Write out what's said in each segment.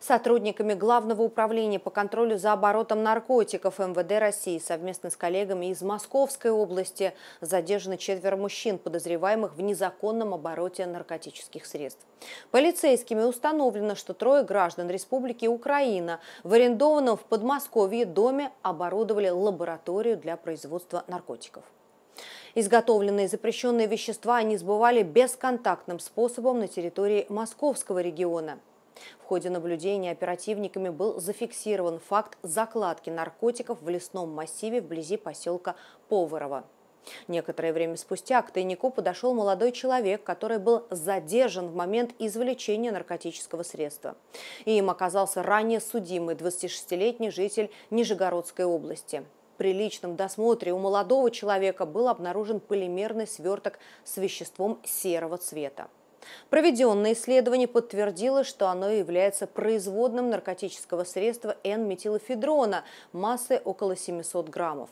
сотрудниками Главного управления по контролю за оборотом наркотиков МВД России совместно с коллегами из Московской области задержаны четверо мужчин, подозреваемых в незаконном обороте наркотических средств. Полицейскими установлено, что трое граждан Республики Украина в арендованном в Подмосковье доме оборудовали лабораторию для производства наркотиков. Изготовленные запрещенные вещества они сбывали бесконтактным способом на территории Московского региона. В ходе наблюдения оперативниками был зафиксирован факт закладки наркотиков в лесном массиве вблизи поселка Поварова. Некоторое время спустя к тайнику подошел молодой человек, который был задержан в момент извлечения наркотического средства. И им оказался ранее судимый 26-летний житель Нижегородской области. При личном досмотре у молодого человека был обнаружен полимерный сверток с веществом серого цвета. Проведенное исследование подтвердило, что оно является производным наркотического средства N-метилофедрона массой около 700 граммов.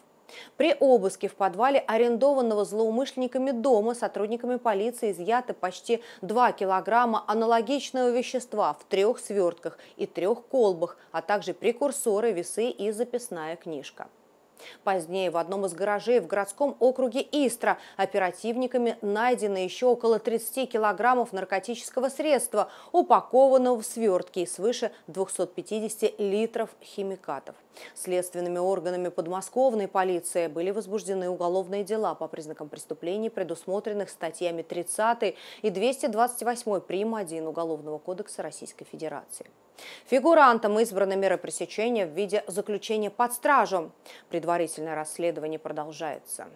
При обыске в подвале арендованного злоумышленниками дома сотрудниками полиции изъято почти 2 килограмма аналогичного вещества в трех свертках и трех колбах, а также прекурсоры, весы и записная книжка. Позднее в одном из гаражей в городском округе Истра оперативниками найдено еще около 30 килограммов наркотического средства, упакованного в свертки и свыше 250 литров химикатов. Следственными органами подмосковной полиции были возбуждены уголовные дела по признакам преступлений, предусмотренных статьями 30 и 228 прим. 1 Уголовного кодекса Российской Федерации. Фигурантам избрано мера пресечения в виде заключения под стражу. Предварительное расследование продолжается.